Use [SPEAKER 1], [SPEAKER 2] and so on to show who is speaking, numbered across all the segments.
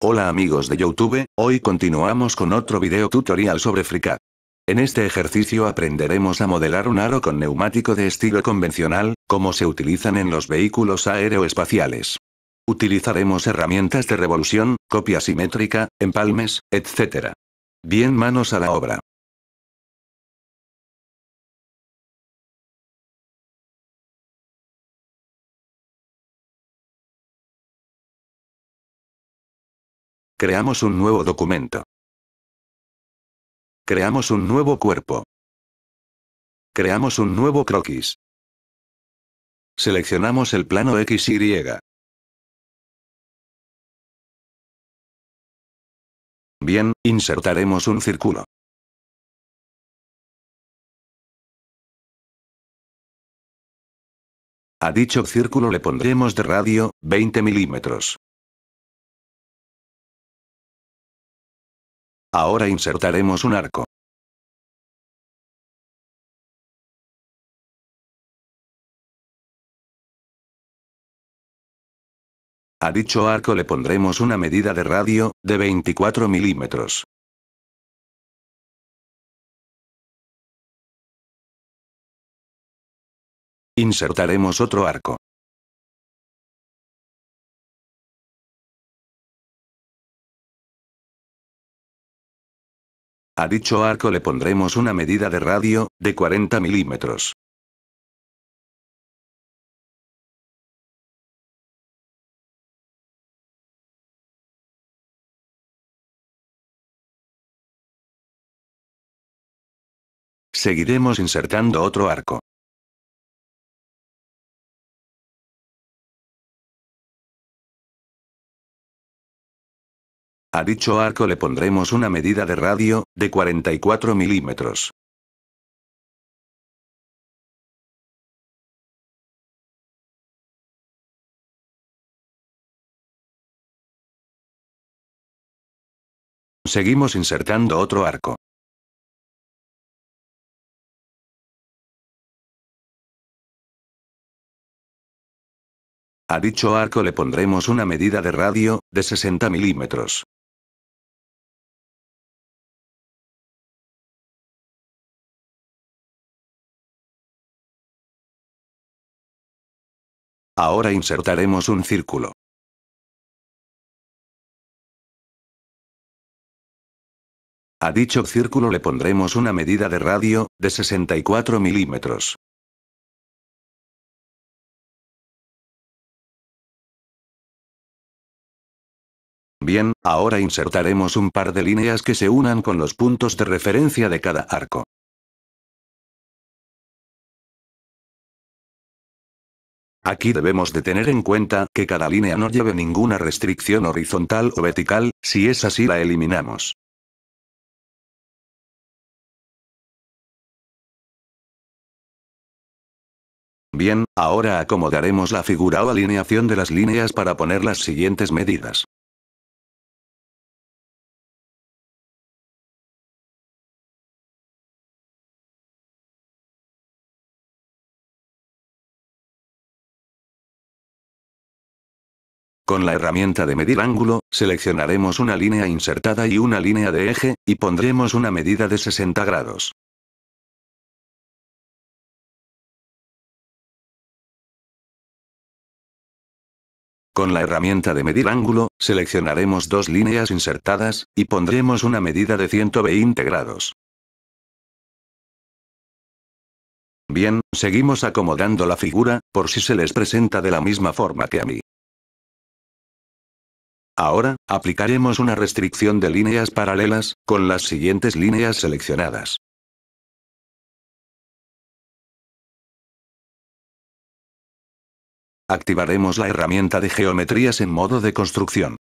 [SPEAKER 1] Hola amigos de Youtube, hoy continuamos con otro video tutorial sobre FreeCAD. En este ejercicio aprenderemos a modelar un aro con neumático de estilo convencional, como se utilizan en los vehículos aeroespaciales. Utilizaremos herramientas de revolución, copia simétrica, empalmes, etc. Bien manos a la obra.
[SPEAKER 2] Creamos un nuevo documento.
[SPEAKER 3] Creamos un nuevo cuerpo. Creamos un nuevo croquis. Seleccionamos el plano XY.
[SPEAKER 2] Bien, insertaremos un círculo. A dicho círculo le pondremos de radio, 20 milímetros. Ahora insertaremos un arco. A dicho arco le pondremos una medida de radio, de 24 milímetros. Insertaremos otro arco. A dicho arco le pondremos una medida de radio, de 40 milímetros. Seguiremos insertando otro arco. A dicho arco le pondremos una medida de radio, de 44 milímetros. Seguimos insertando otro arco. A dicho arco le pondremos una medida de radio, de 60 milímetros. Ahora insertaremos un círculo. A dicho círculo le pondremos una medida de radio, de 64 milímetros.
[SPEAKER 3] Bien, ahora insertaremos un par de líneas que se unan con los puntos de referencia de cada arco.
[SPEAKER 1] Aquí debemos de tener en cuenta que cada línea no lleve ninguna restricción horizontal o vertical, si es así la eliminamos.
[SPEAKER 3] Bien, ahora acomodaremos la figura o alineación de las líneas para poner las siguientes medidas.
[SPEAKER 1] Con la herramienta de medir ángulo, seleccionaremos una línea insertada y una línea de eje, y pondremos una medida de
[SPEAKER 3] 60 grados.
[SPEAKER 1] Con la herramienta de medir ángulo, seleccionaremos dos líneas insertadas, y pondremos una medida de 120 grados. Bien, seguimos acomodando la figura, por si se les presenta de la misma forma que a mí. Ahora, aplicaremos una restricción de líneas paralelas, con las siguientes líneas
[SPEAKER 3] seleccionadas.
[SPEAKER 1] Activaremos la herramienta de geometrías en modo de construcción.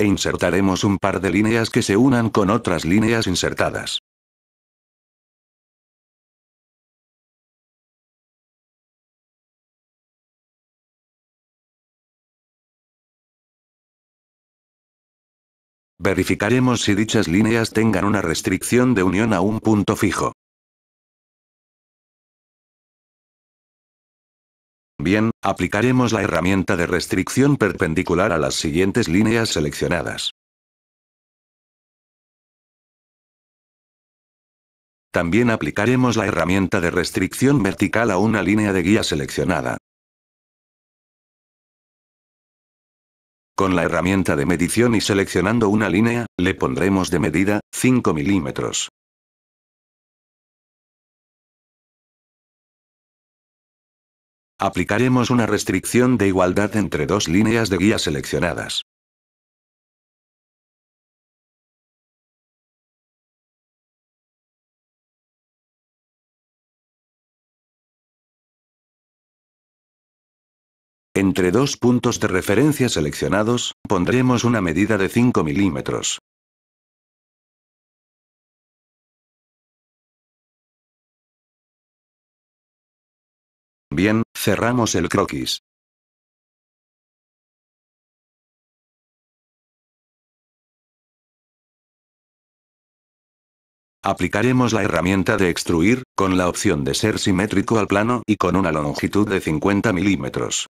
[SPEAKER 1] E insertaremos un par de líneas que se unan con otras líneas
[SPEAKER 2] insertadas. Verificaremos si dichas líneas tengan una
[SPEAKER 3] restricción de unión a un punto fijo. Bien, aplicaremos la herramienta de restricción perpendicular a las siguientes líneas seleccionadas. También aplicaremos la herramienta de restricción vertical a
[SPEAKER 1] una línea de guía seleccionada. Con la herramienta de medición y seleccionando una línea, le pondremos de medida, 5
[SPEAKER 3] milímetros.
[SPEAKER 2] Aplicaremos una restricción de igualdad entre dos líneas de guía seleccionadas.
[SPEAKER 3] Entre dos puntos de referencia seleccionados, pondremos una medida de 5 milímetros.
[SPEAKER 2] Bien, cerramos el croquis.
[SPEAKER 1] Aplicaremos la herramienta de extruir, con la opción de ser simétrico al plano y con una longitud de 50 milímetros.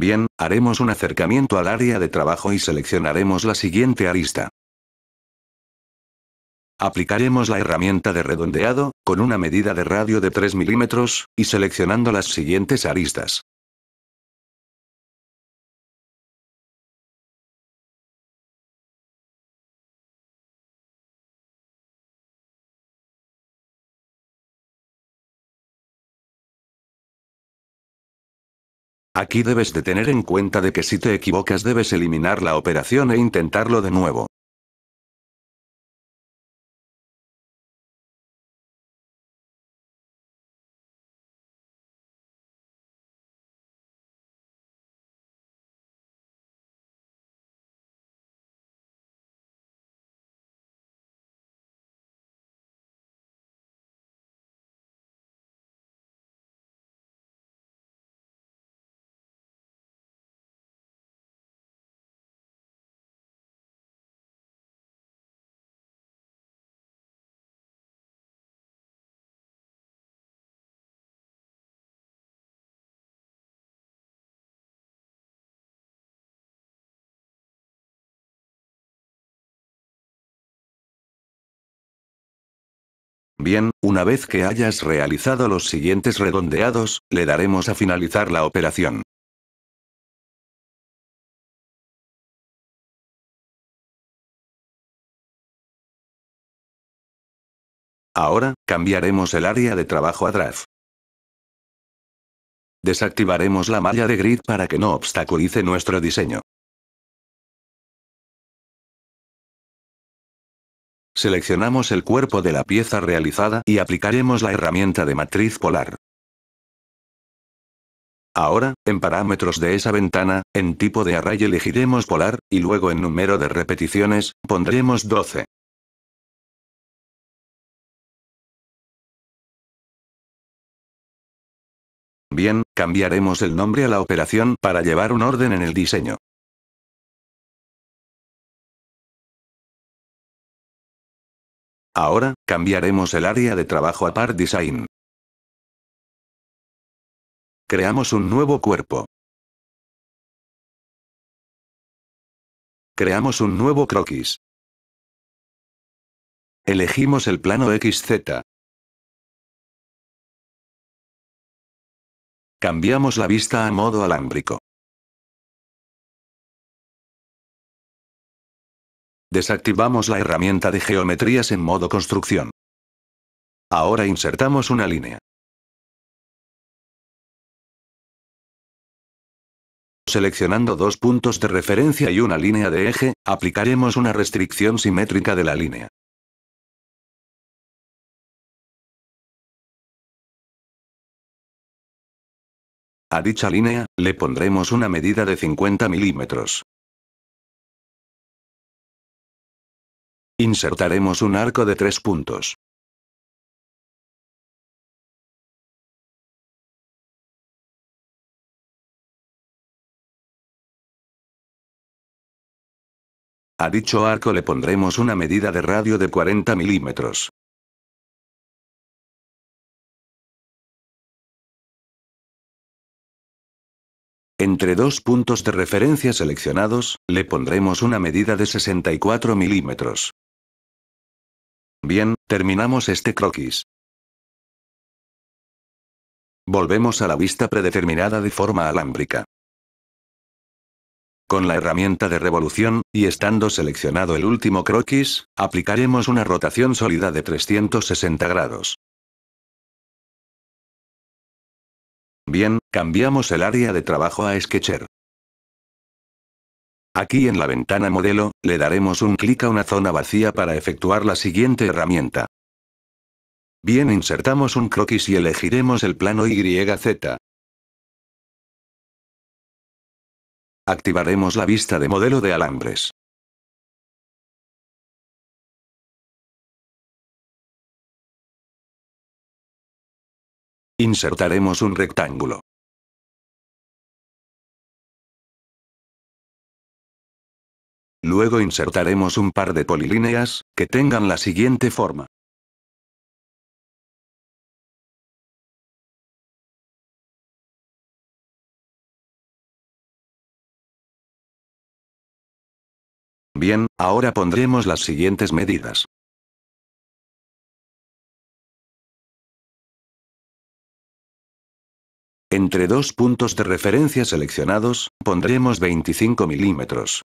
[SPEAKER 3] Bien, haremos un acercamiento al área de trabajo y seleccionaremos
[SPEAKER 1] la siguiente arista. Aplicaremos la herramienta de redondeado, con una medida de radio de 3 milímetros, y seleccionando las siguientes aristas.
[SPEAKER 3] Aquí debes de tener en cuenta de que si te equivocas debes eliminar la operación e intentarlo de nuevo. Bien, una vez que hayas realizado los siguientes redondeados, le daremos a finalizar la operación. Ahora, cambiaremos el área de trabajo a Draft. Desactivaremos la malla de grid para que no obstaculice nuestro diseño. Seleccionamos el cuerpo de la pieza
[SPEAKER 1] realizada y aplicaremos la herramienta de matriz polar. Ahora, en parámetros de esa ventana, en tipo de array elegiremos polar, y luego en número de repeticiones, pondremos 12.
[SPEAKER 2] Bien, cambiaremos el nombre a la operación para llevar un orden en el diseño. Ahora, cambiaremos el área de trabajo a Part Design. Creamos un nuevo cuerpo. Creamos un nuevo croquis. Elegimos el plano XZ. Cambiamos la vista a modo alámbrico.
[SPEAKER 3] Desactivamos la herramienta de geometrías en modo construcción. Ahora insertamos una línea. Seleccionando dos puntos de referencia y una línea de eje, aplicaremos una restricción simétrica de la línea. A dicha línea, le pondremos una medida de 50 milímetros. Insertaremos un arco de tres puntos.
[SPEAKER 2] A dicho arco le pondremos una medida de radio de 40 milímetros.
[SPEAKER 1] Entre dos puntos de referencia seleccionados, le pondremos una medida de 64 milímetros. Bien, terminamos este
[SPEAKER 3] croquis. Volvemos a la vista predeterminada
[SPEAKER 1] de forma alámbrica. Con la herramienta de revolución, y estando seleccionado el último croquis, aplicaremos una rotación sólida de 360 grados. Bien, cambiamos el área de trabajo a Sketcher. Aquí en la ventana modelo, le daremos un clic a una zona vacía para efectuar la siguiente herramienta. Bien insertamos un croquis y elegiremos el plano YZ.
[SPEAKER 3] Activaremos la vista de modelo de alambres.
[SPEAKER 2] Insertaremos un rectángulo. Luego insertaremos un par de polilíneas, que tengan la siguiente forma. Bien, ahora pondremos las siguientes medidas. Entre dos puntos de referencia seleccionados, pondremos 25 milímetros.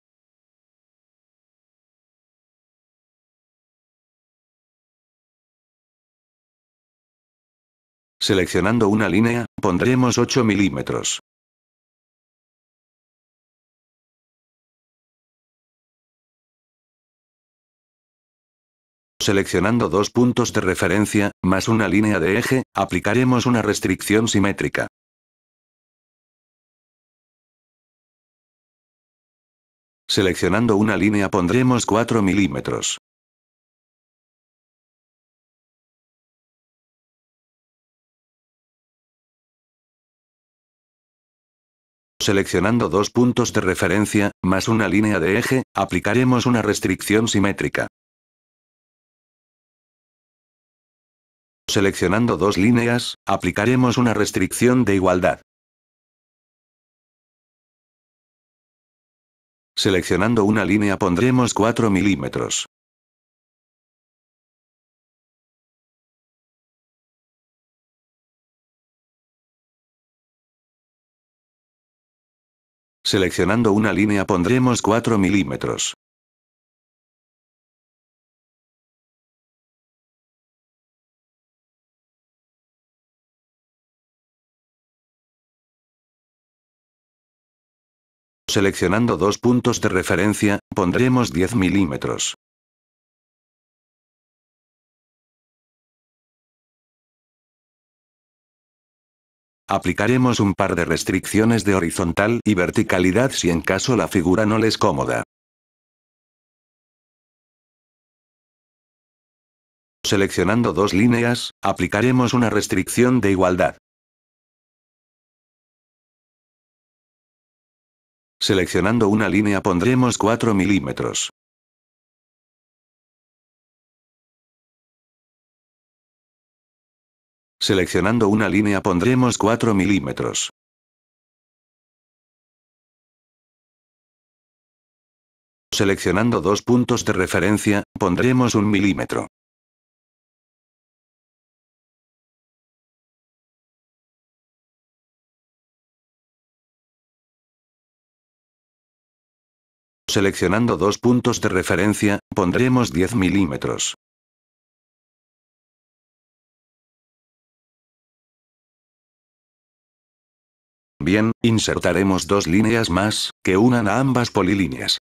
[SPEAKER 2] Seleccionando una línea, pondremos 8 milímetros.
[SPEAKER 3] Seleccionando dos puntos de referencia, más una línea de eje, aplicaremos una restricción simétrica.
[SPEAKER 2] Seleccionando una línea pondremos 4 milímetros.
[SPEAKER 3] Seleccionando dos puntos de referencia, más una línea de eje, aplicaremos una restricción simétrica. Seleccionando dos líneas, aplicaremos una restricción de igualdad. Seleccionando una línea
[SPEAKER 2] pondremos 4 milímetros. Seleccionando una línea pondremos 4 milímetros. Seleccionando dos puntos de referencia, pondremos 10 milímetros.
[SPEAKER 3] Aplicaremos un par de restricciones de horizontal y verticalidad si en caso la figura no les cómoda. Seleccionando dos líneas, aplicaremos una restricción de igualdad. Seleccionando una línea pondremos 4 milímetros.
[SPEAKER 2] Seleccionando una línea pondremos 4 milímetros. Seleccionando dos puntos de referencia, pondremos un milímetro. Seleccionando dos puntos de referencia, pondremos 10 milímetros. También insertaremos dos líneas más, que unan a ambas polilíneas.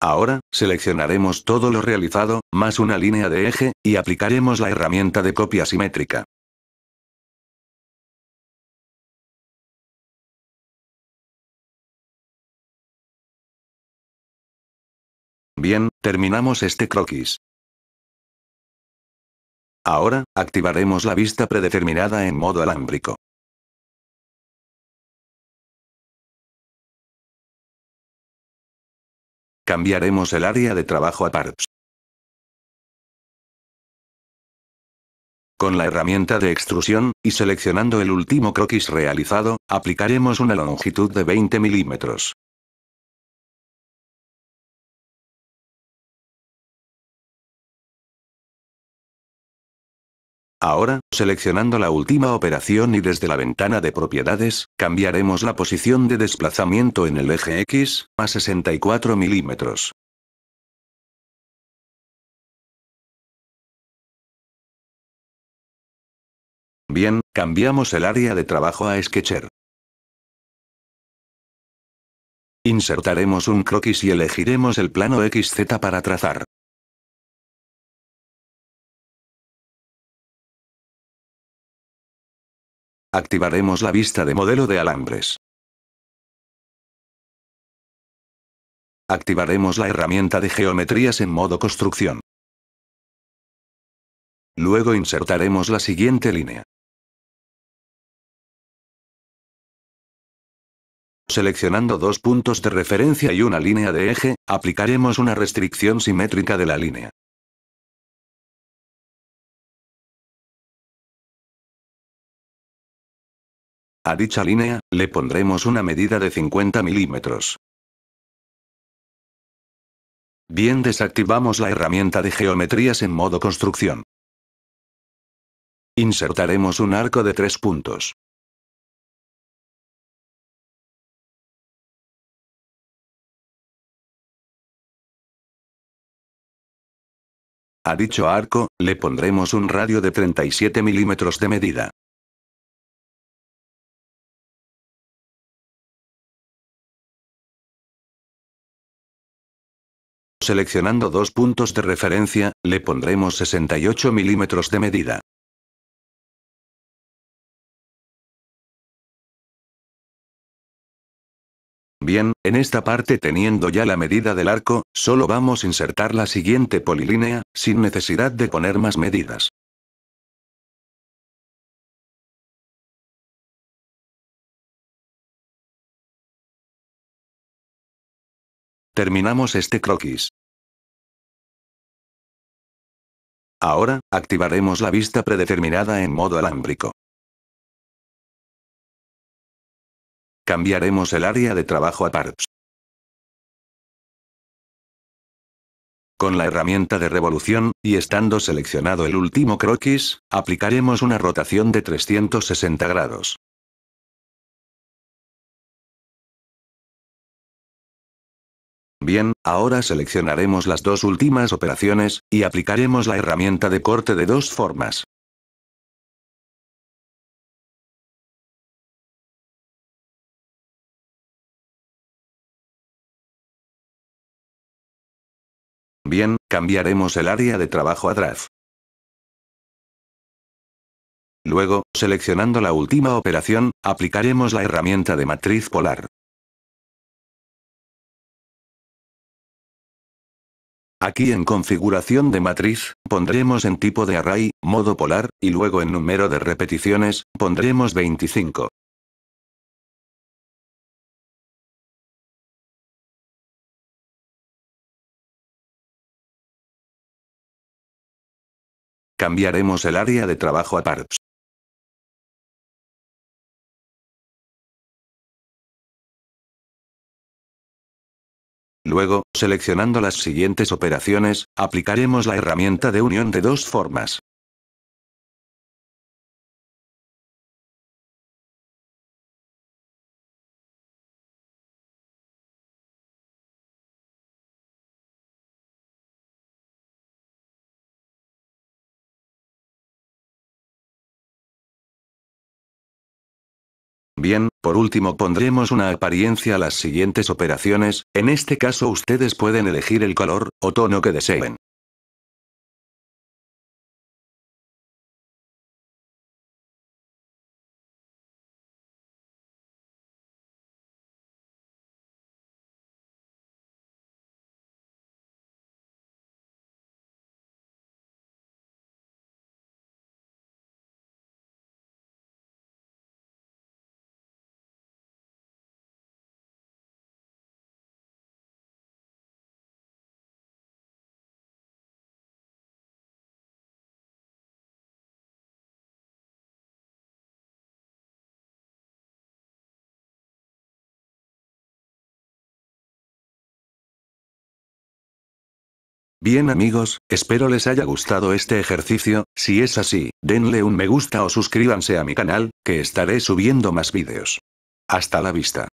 [SPEAKER 3] Ahora, seleccionaremos todo lo realizado, más una línea de eje, y aplicaremos la herramienta de copia simétrica. Bien, terminamos este croquis. Ahora, activaremos la vista predeterminada en modo alámbrico. Cambiaremos el área de trabajo a Parts.
[SPEAKER 1] Con la herramienta de extrusión, y seleccionando el último croquis realizado, aplicaremos una longitud de 20 milímetros. Ahora, seleccionando la última operación y desde la ventana de propiedades, cambiaremos la posición de desplazamiento en el eje X, a 64 milímetros.
[SPEAKER 3] Bien, cambiamos el área de trabajo a Sketcher. Insertaremos un croquis y elegiremos
[SPEAKER 2] el plano XZ para trazar. Activaremos la vista de modelo de alambres. Activaremos
[SPEAKER 3] la herramienta de geometrías en modo construcción. Luego insertaremos la siguiente línea. Seleccionando dos puntos de referencia y una línea de eje, aplicaremos una restricción simétrica de la línea.
[SPEAKER 2] A dicha línea,
[SPEAKER 1] le pondremos una medida de 50 milímetros. Bien desactivamos la herramienta de geometrías en modo construcción.
[SPEAKER 3] Insertaremos un arco de tres puntos.
[SPEAKER 2] A dicho arco, le pondremos un radio de 37 milímetros de medida. Seleccionando dos puntos de referencia, le pondremos 68 milímetros de medida.
[SPEAKER 1] Bien, en esta parte teniendo ya la medida del arco, solo vamos a insertar la siguiente polilínea, sin necesidad de poner más medidas.
[SPEAKER 2] Terminamos este croquis. Ahora, activaremos la vista predeterminada en modo alámbrico.
[SPEAKER 3] Cambiaremos el área de trabajo a Parts.
[SPEAKER 1] Con la herramienta de revolución, y estando seleccionado el último croquis, aplicaremos una rotación de 360 grados.
[SPEAKER 3] Bien, ahora seleccionaremos las dos últimas operaciones, y aplicaremos la herramienta de corte de dos formas. Bien, cambiaremos el área de trabajo a Draft. Luego, seleccionando la última operación, aplicaremos la herramienta de matriz polar.
[SPEAKER 1] Aquí en configuración de matriz, pondremos en tipo de array, modo polar, y luego en número de repeticiones, pondremos 25.
[SPEAKER 2] Cambiaremos el área de trabajo a parts.
[SPEAKER 3] Luego, seleccionando las siguientes operaciones, aplicaremos la herramienta de unión de dos formas. Bien, por
[SPEAKER 1] último pondremos una apariencia a las siguientes operaciones, en este caso ustedes pueden elegir el color, o tono que deseen. Bien amigos, espero les haya gustado este ejercicio, si es así, denle un me gusta o suscríbanse a mi canal, que estaré subiendo más vídeos.
[SPEAKER 3] Hasta la vista.